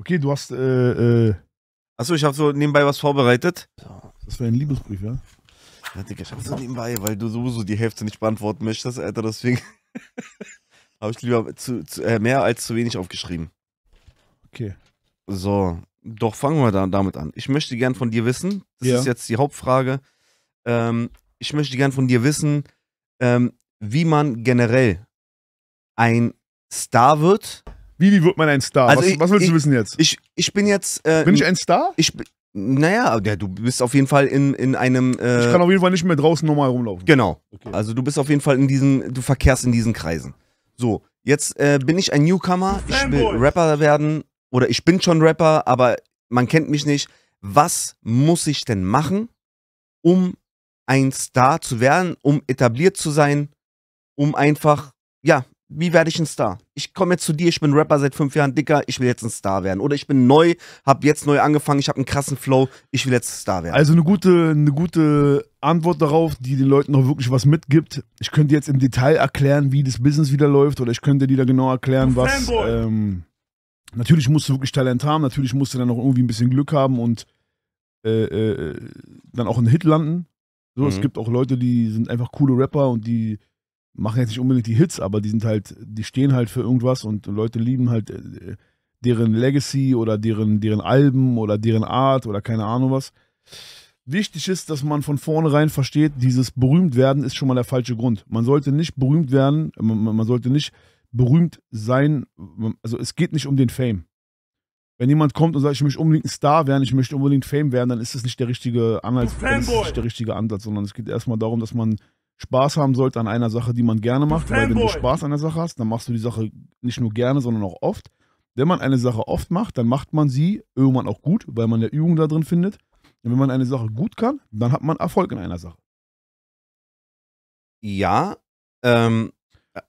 Okay, du hast. Äh, äh Achso, ich habe so nebenbei was vorbereitet. Das wäre ein Liebesbrief, ja? Ja, Digga, ich habe so nebenbei, weil du sowieso die Hälfte nicht beantworten möchtest, Alter, deswegen habe ich lieber zu, zu, äh, mehr als zu wenig aufgeschrieben. Okay. So, doch fangen wir da, damit an. Ich möchte gern von dir wissen, das ja. ist jetzt die Hauptfrage, ähm, ich möchte gern von dir wissen, ähm, wie man generell ein Star wird, wie, wie wird man ein Star? Also was, ich, was, willst ich, du wissen jetzt? Ich, ich bin jetzt. Äh, bin ich ein Star? Ich bin. Naja, ja, du bist auf jeden Fall in, in einem. Äh, ich kann auf jeden Fall nicht mehr draußen normal rumlaufen. Genau. Okay. Also du bist auf jeden Fall in diesen, du verkehrst in diesen Kreisen. So, jetzt äh, bin ich ein Newcomer, ich will Rapper werden oder ich bin schon Rapper, aber man kennt mich nicht. Was muss ich denn machen, um ein Star zu werden, um etabliert zu sein, um einfach, ja, wie werde ich ein Star? Ich komme jetzt zu dir, ich bin Rapper seit fünf Jahren, Dicker, ich will jetzt ein Star werden. Oder ich bin neu, habe jetzt neu angefangen, ich habe einen krassen Flow, ich will jetzt ein Star werden. Also eine gute, eine gute Antwort darauf, die den Leuten noch wirklich was mitgibt. Ich könnte jetzt im Detail erklären, wie das Business wieder läuft oder ich könnte dir da genau erklären, was... Ähm, natürlich musst du wirklich Talent haben, natürlich musst du dann auch irgendwie ein bisschen Glück haben und äh, äh, dann auch einen Hit landen. So, mhm. es gibt auch Leute, die sind einfach coole Rapper und die machen jetzt nicht unbedingt die Hits, aber die sind halt, die stehen halt für irgendwas und Leute lieben halt äh, deren Legacy oder deren, deren Alben oder deren Art oder keine Ahnung was. Wichtig ist, dass man von vornherein versteht, dieses berühmt werden ist schon mal der falsche Grund. Man sollte nicht berühmt werden, man, man sollte nicht berühmt sein, also es geht nicht um den Fame. Wenn jemand kommt und sagt, ich möchte unbedingt ein Star werden, ich möchte unbedingt Fame werden, dann ist das nicht der richtige Anhalt, der richtige Ansatz, sondern es geht erstmal darum, dass man Spaß haben sollte an einer Sache, die man gerne macht, weil wenn du Spaß an der Sache hast, dann machst du die Sache nicht nur gerne, sondern auch oft. Wenn man eine Sache oft macht, dann macht man sie irgendwann auch gut, weil man ja Übung da drin findet. Und wenn man eine Sache gut kann, dann hat man Erfolg in einer Sache. Ja. Ähm,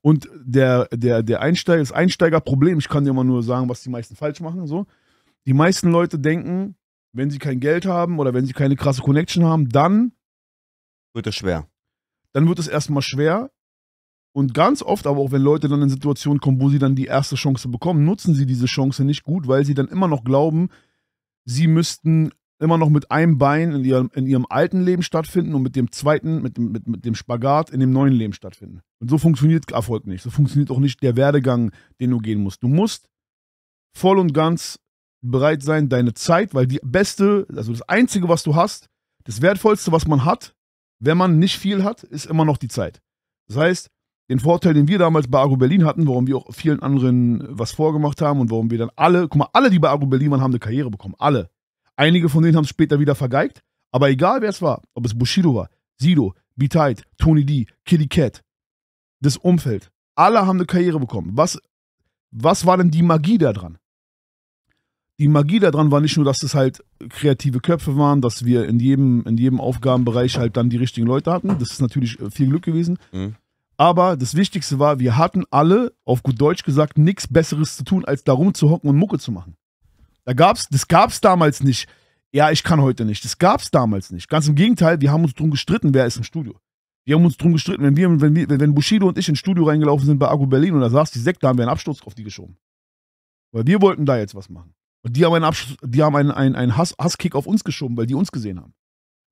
und der, der, der Einsteiger, das Einsteigerproblem, ich kann dir immer nur sagen, was die meisten falsch machen, so. Die meisten Leute denken, wenn sie kein Geld haben oder wenn sie keine krasse Connection haben, dann wird es schwer dann wird es erstmal schwer. Und ganz oft, aber auch wenn Leute dann in Situationen kommen, wo sie dann die erste Chance bekommen, nutzen sie diese Chance nicht gut, weil sie dann immer noch glauben, sie müssten immer noch mit einem Bein in ihrem, in ihrem alten Leben stattfinden und mit dem zweiten, mit, mit, mit dem Spagat in dem neuen Leben stattfinden. Und so funktioniert Erfolg nicht. So funktioniert auch nicht der Werdegang, den du gehen musst. Du musst voll und ganz bereit sein, deine Zeit, weil die beste, also das Einzige, was du hast, das Wertvollste, was man hat, wenn man nicht viel hat, ist immer noch die Zeit. Das heißt, den Vorteil, den wir damals bei Agro Berlin hatten, warum wir auch vielen anderen äh, was vorgemacht haben und warum wir dann alle, guck mal, alle, die bei Agro Berlin waren, haben eine Karriere bekommen. Alle. Einige von denen haben es später wieder vergeigt, aber egal wer es war, ob es Bushido war, Sido, B-Tight, Tony D, Kitty Cat, das Umfeld, alle haben eine Karriere bekommen. Was, was war denn die Magie da dran? die Magie daran war nicht nur, dass es halt kreative Köpfe waren, dass wir in jedem, in jedem Aufgabenbereich halt dann die richtigen Leute hatten. Das ist natürlich äh, viel Glück gewesen. Mhm. Aber das Wichtigste war, wir hatten alle, auf gut Deutsch gesagt, nichts Besseres zu tun, als da rumzuhocken und Mucke zu machen. Da gab's, das gab es damals nicht. Ja, ich kann heute nicht. Das gab es damals nicht. Ganz im Gegenteil, wir haben uns drum gestritten, wer ist im Studio. Wir haben uns drum gestritten. Wenn, wir, wenn, wir, wenn Bushido und ich ins Studio reingelaufen sind bei Agu Berlin und da saß die Sekte, da haben wir einen Absturz auf die geschoben. Weil wir wollten da jetzt was machen. Und die haben einen, Abschluss, die haben einen, einen, einen Hass, Hasskick auf uns geschoben, weil die uns gesehen haben.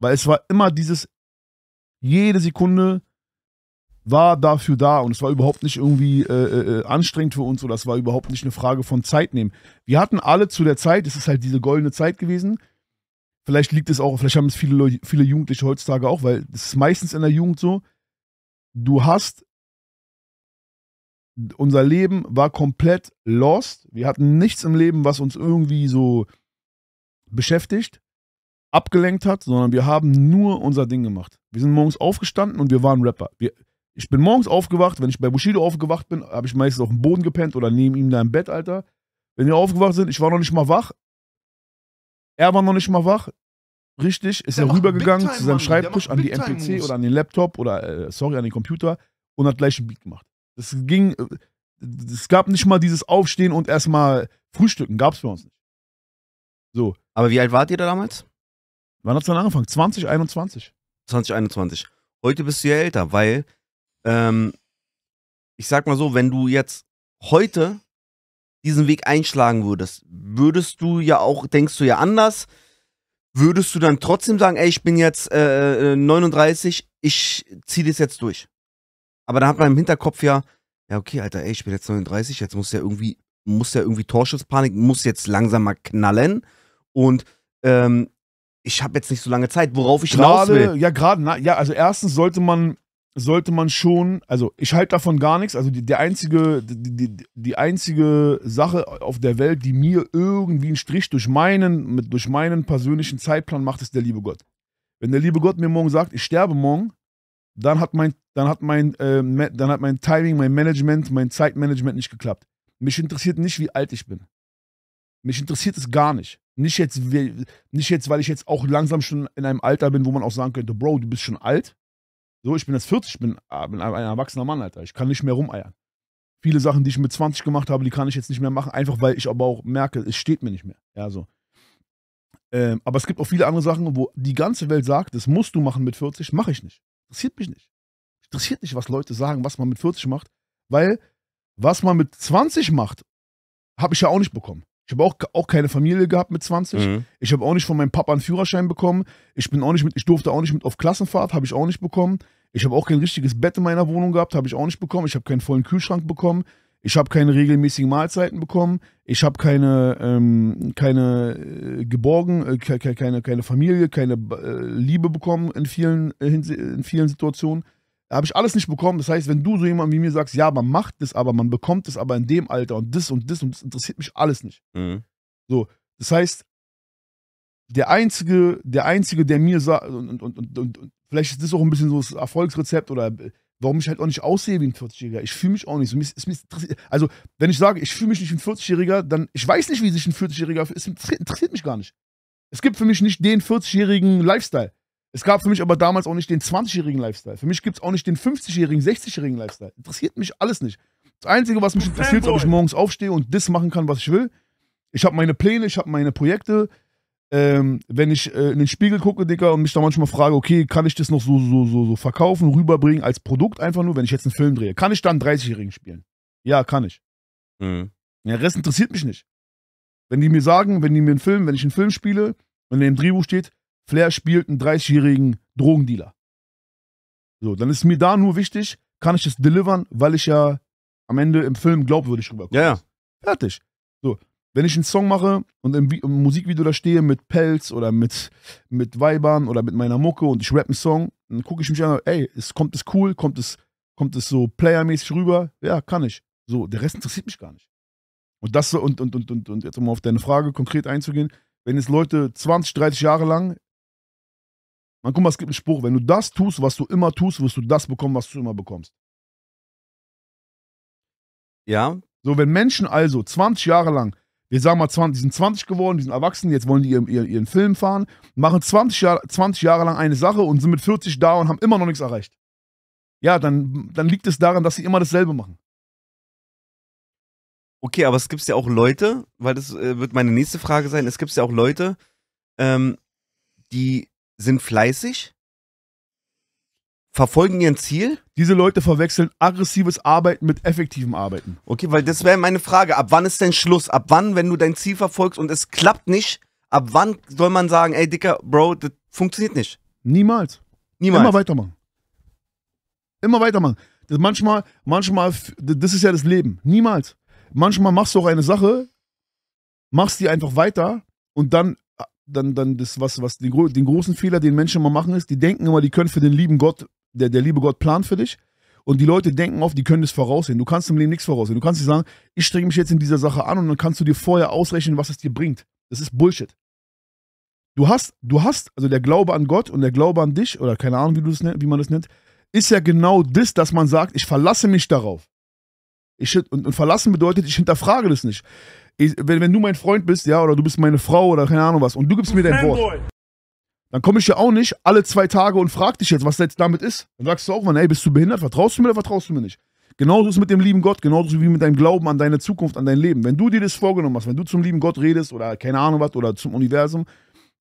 Weil es war immer dieses, jede Sekunde war dafür da und es war überhaupt nicht irgendwie äh, äh, äh anstrengend für uns oder es war überhaupt nicht eine Frage von Zeit nehmen. Wir hatten alle zu der Zeit, es ist halt diese goldene Zeit gewesen. Vielleicht liegt es auch, vielleicht haben es viele, viele Jugendliche heutzutage auch, weil es ist meistens in der Jugend so, du hast unser Leben war komplett lost. Wir hatten nichts im Leben, was uns irgendwie so beschäftigt, abgelenkt hat, sondern wir haben nur unser Ding gemacht. Wir sind morgens aufgestanden und wir waren Rapper. Wir, ich bin morgens aufgewacht, wenn ich bei Bushido aufgewacht bin, habe ich meistens auf dem Boden gepennt oder neben ihm da im Bett, Alter. Wenn wir aufgewacht sind, ich war noch nicht mal wach. Er war noch nicht mal wach. Richtig, ist der er rübergegangen zu seinem Schreibtisch an die MPC oder an den Laptop oder, äh, sorry, an den Computer und hat gleich einen Beat gemacht. Es ging, äh, es gab nicht mal dieses Aufstehen und erstmal Frühstücken, gab es für uns nicht. So. Aber wie alt wart ihr da damals? Wann hat es dann angefangen? 20, 21. 2021. Heute bist du ja älter, weil, ähm, ich sag mal so, wenn du jetzt heute diesen Weg einschlagen würdest, würdest du ja auch, denkst du ja anders, würdest du dann trotzdem sagen, ey, ich bin jetzt äh, 39, äh, ich ziehe das jetzt durch? Aber dann hat man im Hinterkopf ja, ja, okay, Alter, ey, ich bin jetzt 39, jetzt muss ja irgendwie, muss ja irgendwie Torschusspanik, muss jetzt langsam mal knallen. Und ähm, ich habe jetzt nicht so lange Zeit, worauf ich grade, raus will. Ja, gerade, ja, also erstens sollte man, sollte man schon, also ich halte davon gar nichts. Also die, der einzige, die, die, die, einzige Sache auf der Welt, die mir irgendwie einen Strich durch meinen, mit, durch meinen persönlichen Zeitplan macht, ist der liebe Gott. Wenn der liebe Gott mir morgen sagt, ich sterbe morgen, dann hat mein, dann hat mein, äh, dann hat mein Timing, mein Management, mein Zeitmanagement nicht geklappt. Mich interessiert nicht, wie alt ich bin. Mich interessiert es gar nicht. Nicht jetzt, nicht jetzt, weil ich jetzt auch langsam schon in einem Alter bin, wo man auch sagen könnte, Bro, du bist schon alt. So, ich bin jetzt 40, ich bin, ah, bin ein erwachsener Mann, Alter. Ich kann nicht mehr rumeiern. Viele Sachen, die ich mit 20 gemacht habe, die kann ich jetzt nicht mehr machen, einfach weil ich aber auch merke, es steht mir nicht mehr. Ja, so. Ähm, aber es gibt auch viele andere Sachen, wo die ganze Welt sagt, das musst du machen mit 40, mache ich nicht. Interessiert mich nicht. Interessiert nicht, was Leute sagen, was man mit 40 macht, weil was man mit 20 macht, habe ich ja auch nicht bekommen. Ich habe auch, auch keine Familie gehabt mit 20. Mhm. Ich habe auch nicht von meinem Papa einen Führerschein bekommen. Ich bin auch nicht mit, ich durfte auch nicht mit auf Klassenfahrt, habe ich auch nicht bekommen. Ich habe auch kein richtiges Bett in meiner Wohnung gehabt, habe ich auch nicht bekommen. Ich habe keinen vollen Kühlschrank bekommen. Ich habe keine regelmäßigen Mahlzeiten bekommen. Ich habe keine, ähm, keine äh, geborgen, äh, ke keine, keine Familie, keine äh, Liebe bekommen in vielen, äh, in vielen Situationen. Habe ich alles nicht bekommen. Das heißt, wenn du so jemand wie mir sagst, ja, man macht das, aber man bekommt das aber in dem Alter und das und das und das interessiert mich alles nicht. Mhm. So, das heißt, der einzige, der einzige, der mir sagt und, und, und, und, vielleicht ist das auch ein bisschen so das Erfolgsrezept oder äh, warum ich halt auch nicht aussehe wie ein 40-Jähriger. Ich fühle mich auch nicht so. Mich, mich also, wenn ich sage, ich fühle mich nicht wie ein 40-Jähriger, dann ich weiß nicht, wie sich ein 40-Jähriger fühlt. Es interessiert mich gar nicht. Es gibt für mich nicht den 40-jährigen Lifestyle. Es gab für mich aber damals auch nicht den 20-jährigen Lifestyle. Für mich gibt es auch nicht den 50-jährigen, 60-jährigen Lifestyle. Interessiert mich alles nicht. Das Einzige, was mich interessiert, ist, ob ich morgens aufstehe und das machen kann, was ich will. Ich habe meine Pläne, ich habe meine Projekte, ähm, wenn ich äh, in den Spiegel gucke, Dicker, und mich da manchmal frage, okay, kann ich das noch so, so, so, so verkaufen, rüberbringen als Produkt einfach nur, wenn ich jetzt einen Film drehe? Kann ich dann 30-Jährigen spielen? Ja, kann ich. Mhm. der Rest interessiert mich nicht. Wenn die mir sagen, wenn die mir einen Film, wenn ich einen Film spiele und in dem Drehbuch steht, Flair spielt einen 30-jährigen Drogendealer. So, dann ist mir da nur wichtig, kann ich das delivern, weil ich ja am Ende im Film glaubwürdig rüberkomme. Ja, ja. Fertig. Wenn ich einen Song mache und im, im, Musikvideo da stehe mit Pelz oder mit, mit Weibern oder mit meiner Mucke und ich rap einen Song, dann gucke ich mich an, ey, es, kommt es cool, kommt es, kommt es so playermäßig rüber? Ja, kann ich. So, der Rest interessiert mich gar nicht. Und das so, und, und, und, und, und jetzt um auf deine Frage konkret einzugehen, wenn jetzt Leute 20, 30 Jahre lang, man guck mal, es gibt einen Spruch, wenn du das tust, was du immer tust, wirst du das bekommen, was du immer bekommst. Ja. So, wenn Menschen also 20 Jahre lang wir sagen mal, 20, die sind 20 geworden, die sind erwachsen, jetzt wollen die ihren, ihren, ihren Film fahren, machen 20, Jahr, 20 Jahre lang eine Sache und sind mit 40 da und haben immer noch nichts erreicht. Ja, dann, dann liegt es daran, dass sie immer dasselbe machen. Okay, aber es gibt ja auch Leute, weil das äh, wird meine nächste Frage sein, es gibt ja auch Leute, ähm, die sind fleißig, verfolgen ihr Ziel? Diese Leute verwechseln aggressives Arbeiten mit effektivem Arbeiten. Okay, weil das wäre meine Frage. Ab wann ist denn Schluss? Ab wann, wenn du dein Ziel verfolgst und es klappt nicht, ab wann soll man sagen, ey Dicker, Bro, das funktioniert nicht? Niemals. Niemals. Immer weitermachen. Immer weitermachen. Das manchmal, manchmal, das ist ja das Leben. Niemals. Manchmal machst du auch eine Sache, machst die einfach weiter und dann äh, dann, dann das, was, was den, den, großen Fehler, den Menschen immer machen, ist, die denken immer, die können für den lieben Gott der, der liebe Gott plant für dich. Und die Leute denken oft, die können das voraussehen. Du kannst im Leben nichts voraussehen. Du kannst nicht sagen, ich strenge mich jetzt in dieser Sache an und dann kannst du dir vorher ausrechnen, was es dir bringt. Das ist Bullshit. Du hast, du hast, also der Glaube an Gott und der Glaube an dich, oder keine Ahnung, wie, du das, wie man das nennt, ist ja genau das, dass man sagt, ich verlasse mich darauf. Ich, und, und verlassen bedeutet, ich hinterfrage das nicht. Ich, wenn, wenn du mein Freund bist, ja, oder du bist meine Frau oder keine Ahnung was, und du gibst du mir dein Wort. Dann komme ich ja auch nicht alle zwei Tage und frage dich jetzt, was jetzt damit ist. Dann sagst du auch mal, ey, bist du behindert? Vertraust du mir oder vertraust du mir nicht? Genauso ist es mit dem lieben Gott, genauso wie mit deinem Glauben an deine Zukunft, an dein Leben. Wenn du dir das vorgenommen hast, wenn du zum lieben Gott redest oder keine Ahnung was oder zum Universum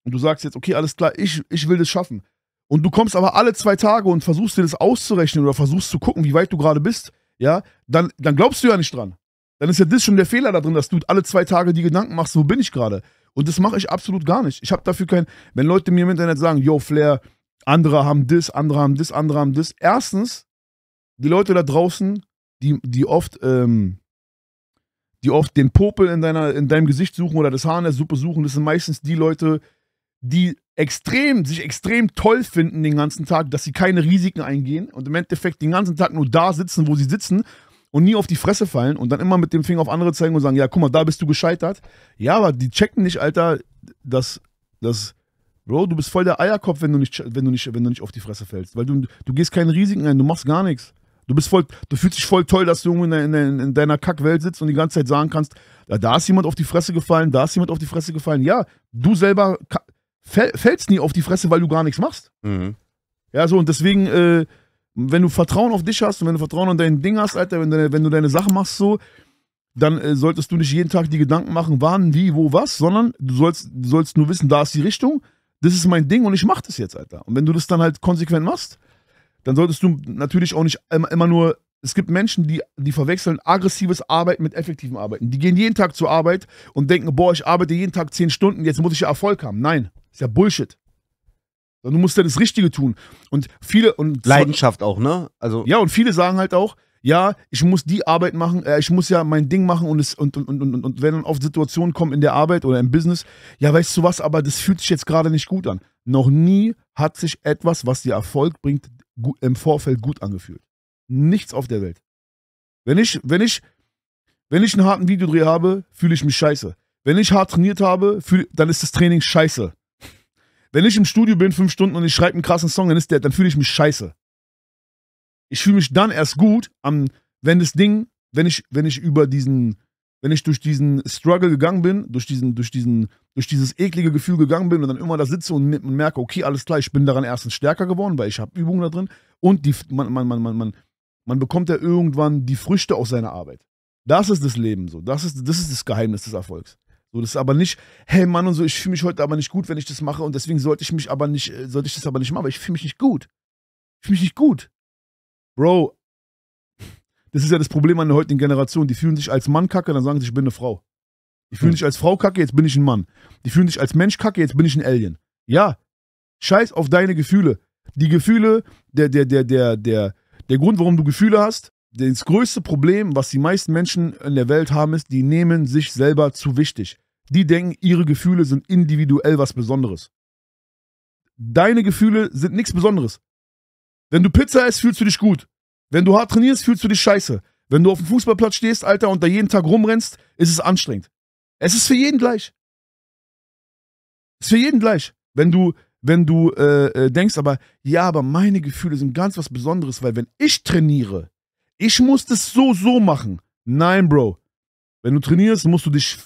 und du sagst jetzt, okay, alles klar, ich, ich will das schaffen. Und du kommst aber alle zwei Tage und versuchst dir das auszurechnen oder versuchst zu gucken, wie weit du gerade bist, ja, dann, dann glaubst du ja nicht dran. Dann ist ja das schon der Fehler da drin, dass du alle zwei Tage die Gedanken machst, wo bin ich gerade? Und das mache ich absolut gar nicht. Ich habe dafür kein, wenn Leute mir im Internet sagen, yo Flair, andere haben das, andere haben das, andere haben das. Erstens, die Leute da draußen, die, die oft, ähm, die oft den Popel in, deiner, in deinem Gesicht suchen oder das Haar in der Suppe suchen, das sind meistens die Leute, die extrem, sich extrem toll finden den ganzen Tag, dass sie keine Risiken eingehen und im Endeffekt den ganzen Tag nur da sitzen, wo sie sitzen und nie auf die Fresse fallen und dann immer mit dem Finger auf andere zeigen und sagen, ja, guck mal, da bist du gescheitert. Ja, aber die checken nicht, Alter, dass, dass Bro, du bist voll der Eierkopf, wenn du nicht, wenn du nicht, wenn du nicht auf die Fresse fällst. Weil du, du gehst keine Risiken ein, du machst gar nichts. Du bist voll, du fühlst dich voll toll, dass du in, in, in deiner Kackwelt sitzt und die ganze Zeit sagen kannst, da ist jemand auf die Fresse gefallen, da ist jemand auf die Fresse gefallen. Ja, du selber fällst nie auf die Fresse, weil du gar nichts machst. Mhm. Ja, so, und deswegen, äh, wenn du Vertrauen auf dich hast und wenn du Vertrauen an dein Ding hast, Alter, wenn, deine, wenn du deine Sachen machst so, dann äh, solltest du nicht jeden Tag die Gedanken machen, wann, wie, wo, was, sondern du sollst, du sollst nur wissen, da ist die Richtung, das ist mein Ding und ich mach das jetzt, Alter. Und wenn du das dann halt konsequent machst, dann solltest du natürlich auch nicht immer, immer nur es gibt Menschen, die, die verwechseln aggressives Arbeiten mit effektivem Arbeiten. Die gehen jeden Tag zur Arbeit und denken, boah, ich arbeite jeden Tag 10 Stunden, jetzt muss ich ja Erfolg haben. Nein, ist ja Bullshit. Du musst dann das Richtige tun. Und viele und Leidenschaft auch, ne? Also ja, und viele sagen halt auch, ja, ich muss die Arbeit machen, äh, ich muss ja mein Ding machen und, es, und, und, und, und, und wenn dann oft Situationen kommen in der Arbeit oder im Business, ja, weißt du was, aber das fühlt sich jetzt gerade nicht gut an. Noch nie hat sich etwas, was dir Erfolg bringt, im Vorfeld gut angefühlt. Nichts auf der Welt. Wenn ich, wenn ich, wenn ich einen harten Videodreh habe, fühle ich mich scheiße. Wenn ich hart trainiert habe, fühl, dann ist das Training scheiße. Wenn ich im Studio bin, fünf Stunden und ich schreibe einen krassen Song, dann ist der, dann fühle ich mich scheiße. Ich fühle mich dann erst gut, am, wenn das Ding, wenn ich, wenn ich über diesen, wenn ich durch diesen Struggle gegangen bin, durch diesen, durch diesen, durch dieses eklige Gefühl gegangen bin und dann immer da sitze und, und merke, okay, alles klar, ich bin daran erstens stärker geworden, weil ich habe Übungen da drin und die, man, man, man, man, man, man bekommt ja irgendwann die Früchte aus seiner Arbeit. Das ist das Leben so. Das ist, das ist das Geheimnis des Erfolgs. So, das ist aber nicht, hey Mann und so, ich fühle mich heute aber nicht gut, wenn ich das mache und deswegen sollte ich mich aber nicht, äh, sollte ich das aber nicht machen, weil ich fühle mich nicht gut. Ich fühle mich nicht gut. Bro, das ist ja das Problem an der heutigen Generation. Die fühlen sich als Mann kacke, dann sagen sie, ich bin eine Frau. Die fühlen hm. sich als Frau kacke, jetzt bin ich ein Mann. Die fühlen sich als Mensch kacke, jetzt bin ich ein Alien. Ja, scheiß auf deine Gefühle. Die Gefühle, der, der, der, der, der, der Grund, warum du Gefühle hast, das größte Problem, was die meisten Menschen in der Welt haben, ist, die nehmen sich selber zu wichtig die denken, ihre Gefühle sind individuell was Besonderes. Deine Gefühle sind nichts Besonderes. Wenn du Pizza isst, fühlst du dich gut. Wenn du hart trainierst, fühlst du dich scheiße. Wenn du auf dem Fußballplatz stehst, Alter, und da jeden Tag rumrennst, ist es anstrengend. Es ist für jeden gleich. Es ist für jeden gleich. Wenn du, wenn du äh, äh denkst, aber ja, aber meine Gefühle sind ganz was Besonderes, weil wenn ich trainiere, ich muss das so, so machen. Nein, Bro. Wenn du trainierst, musst du dich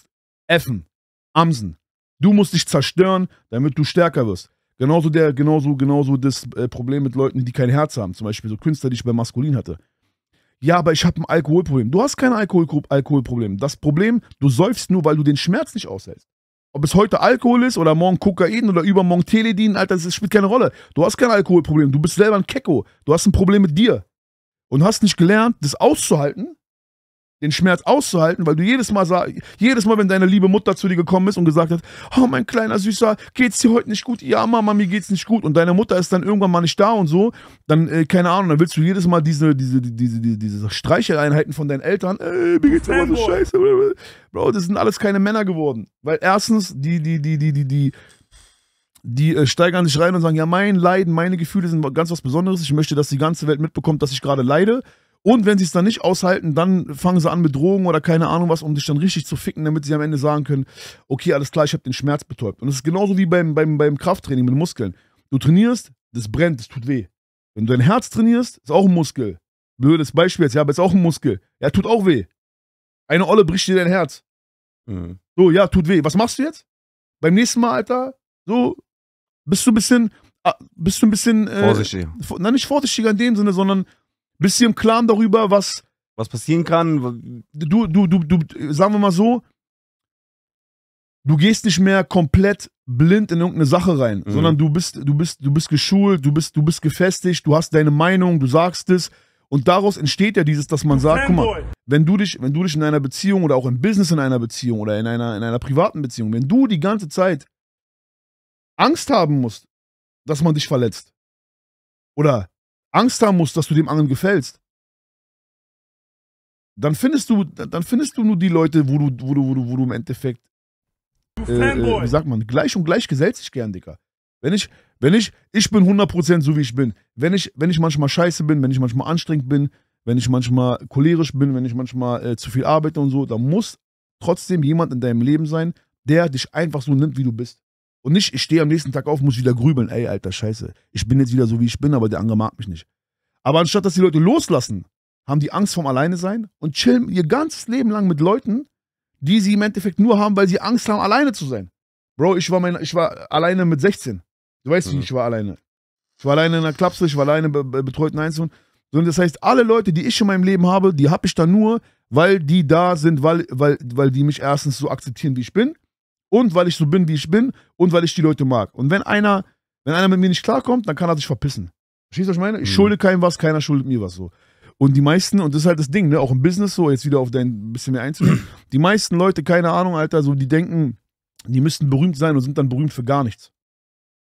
effen. Amsen, du musst dich zerstören, damit du stärker wirst. Genauso der, genauso, genauso das äh, Problem mit Leuten, die kein Herz haben. Zum Beispiel so Künstler, die ich bei Maskulin hatte. Ja, aber ich habe ein Alkoholproblem. Du hast kein Alkohol Alkoholproblem. Das Problem, du säufst nur, weil du den Schmerz nicht aushältst. Ob es heute Alkohol ist oder morgen Kokain oder übermorgen Teledin, Alter, das spielt keine Rolle. Du hast kein Alkoholproblem. Du bist selber ein Kecko. Du hast ein Problem mit dir. Und hast nicht gelernt, das auszuhalten den Schmerz auszuhalten, weil du jedes Mal sag, jedes Mal, wenn deine liebe Mutter zu dir gekommen ist und gesagt hat, oh mein kleiner Süßer, geht's dir heute nicht gut? Ja, Mama, mir geht's nicht gut. Und deine Mutter ist dann irgendwann mal nicht da und so, dann, äh, keine Ahnung, dann willst du jedes Mal diese, diese, diese, diese, diese Streicheleinheiten von deinen Eltern, ey, äh, mir geht's aber so scheiße. Bro, das sind alles keine Männer geworden. Weil erstens, die, die, die, die, die, die, die äh, steigern sich rein und sagen, ja, mein Leiden, meine Gefühle sind ganz was Besonderes. Ich möchte, dass die ganze Welt mitbekommt, dass ich gerade leide. Und wenn sie es dann nicht aushalten, dann fangen sie an mit Drogen oder keine Ahnung was, um dich dann richtig zu ficken, damit sie am Ende sagen können, okay, alles klar, ich habe den Schmerz betäubt. Und es ist genauso wie beim, beim, beim Krafttraining mit Muskeln. Du trainierst, das brennt, das tut weh. Wenn du dein Herz trainierst, ist auch ein Muskel. Blödes Beispiel jetzt, ja, aber ist auch ein Muskel. Ja, tut auch weh. Eine Olle bricht dir dein Herz. Mhm. So, ja, tut weh. Was machst du jetzt? Beim nächsten Mal, Alter, so, bist du ein bisschen, ah, bist du ein bisschen. Äh, vorsichtiger. Na, nicht vorsichtiger in dem Sinne, sondern bist du im Klaren darüber, was. Was passieren kann? Du, du, du, du, sagen wir mal so, du gehst nicht mehr komplett blind in irgendeine Sache rein, mhm. sondern du bist, du bist, du bist geschult, du bist, du bist gefestigt, du hast deine Meinung, du sagst es. Und daraus entsteht ja dieses, dass man sagt, guck mal, wenn du dich, wenn du dich in einer Beziehung oder auch im Business in einer Beziehung oder in einer, in einer privaten Beziehung, wenn du die ganze Zeit Angst haben musst, dass man dich verletzt oder Angst haben musst, dass du dem anderen gefällst, dann findest du, dann findest du nur die Leute, wo du, wo du, wo du, wo du im Endeffekt, äh, äh, wie sagt man, gleich und gleich gesellt sich gern, Dicker. Wenn ich, wenn ich, ich bin 100% so wie ich bin. Wenn ich, wenn ich manchmal scheiße bin, wenn ich manchmal anstrengend bin, wenn ich manchmal cholerisch bin, wenn ich manchmal äh, zu viel arbeite und so, dann muss trotzdem jemand in deinem Leben sein, der dich einfach so nimmt, wie du bist. Und nicht, ich stehe am nächsten Tag auf, muss wieder grübeln, ey, alter Scheiße, ich bin jetzt wieder so, wie ich bin, aber der andere mag mich nicht. Aber anstatt, dass die Leute loslassen, haben die Angst vom Alleine sein und chillen ihr ganzes Leben lang mit Leuten, die sie im Endeffekt nur haben, weil sie Angst haben, alleine zu sein. Bro, ich war, mein, ich war alleine mit 16. Du weißt mhm. nicht, ich war alleine. Ich war alleine in der Klapse, ich war alleine be be betreuten Einzelnen. Sondern das heißt, alle Leute, die ich in meinem Leben habe, die habe ich dann nur, weil die da sind, weil, weil, weil die mich erstens so akzeptieren, wie ich bin und weil ich so bin, wie ich bin und weil ich die Leute mag. Und wenn einer, wenn einer mit mir nicht klarkommt, dann kann er sich verpissen. Verstehst du, was ich meine? Ich mhm. schulde keinem was, keiner schuldet mir was so. Und die meisten, und das ist halt das Ding, ne, auch im Business so, jetzt wieder auf dein bisschen mehr einzugehen, die meisten Leute, keine Ahnung, Alter, so, die denken, die müssten berühmt sein und sind dann berühmt für gar nichts.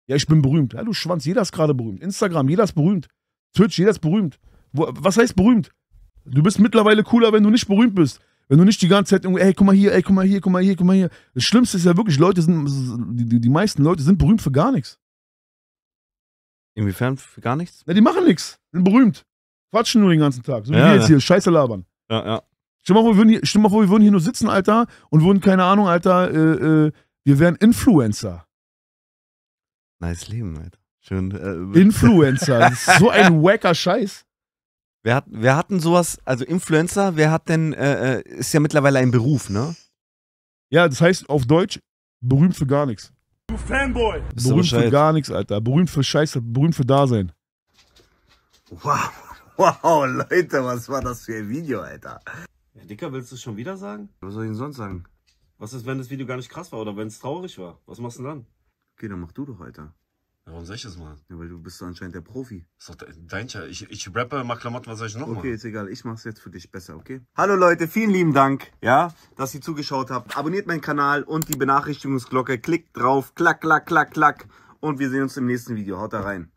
Ja, ich bin berühmt. Ja, du Schwanz, jeder ist gerade berühmt. Instagram, jeder ist berühmt. Twitch, jeder ist berühmt. Wo, was heißt berühmt? Du bist mittlerweile cooler, wenn du nicht berühmt bist. Wenn du nicht die ganze Zeit irgendwie, ey, guck mal hier, ey, guck mal hier, guck mal hier, guck mal hier. Das Schlimmste ist ja wirklich, Leute sind, die, die meisten Leute sind berühmt für gar nichts. Inwiefern für gar nichts? Na, die machen nichts. Sind berühmt. Quatschen nur den ganzen Tag. So wie ja, wir jetzt hier, scheiße labern. Ja, ja. Stell mal, vor, wir würden hier, stell mal vor, wir würden hier nur sitzen, Alter, und würden, keine Ahnung, Alter, äh, äh, wir wären Influencer. Nice Leben, Alter. Schön. Äh, Influencer. so ein wacker Scheiß. Wer hat, wer hat denn sowas, also Influencer, wer hat denn, äh, äh, ist ja mittlerweile ein Beruf, ne? Ja, das heißt auf Deutsch, berühmt für gar nichts. Du Fanboy! Bist berühmt für gar nichts, Alter. Berühmt für Scheiße, berühmt für Dasein. Wow, wow, Leute, was war das für ein Video, Alter? Ja, Dicker, willst du es schon wieder sagen? Was soll ich denn sonst sagen? Was ist, wenn das Video gar nicht krass war oder wenn es traurig war? Was machst du denn dann? Okay, dann mach du doch, Alter. Warum sag ich das mal? Ja, weil du bist so anscheinend der Profi. Ist doch dein Scher. Ich, ich rappe, mach Klamotten, was soll ich noch okay, machen? Okay, ist egal. Ich mach's jetzt für dich besser, okay? Hallo Leute, vielen lieben Dank, ja, dass ihr zugeschaut habt. Abonniert meinen Kanal und die Benachrichtigungsglocke. Klickt drauf. Klack, klack, klack, klack. Und wir sehen uns im nächsten Video. Haut da rein.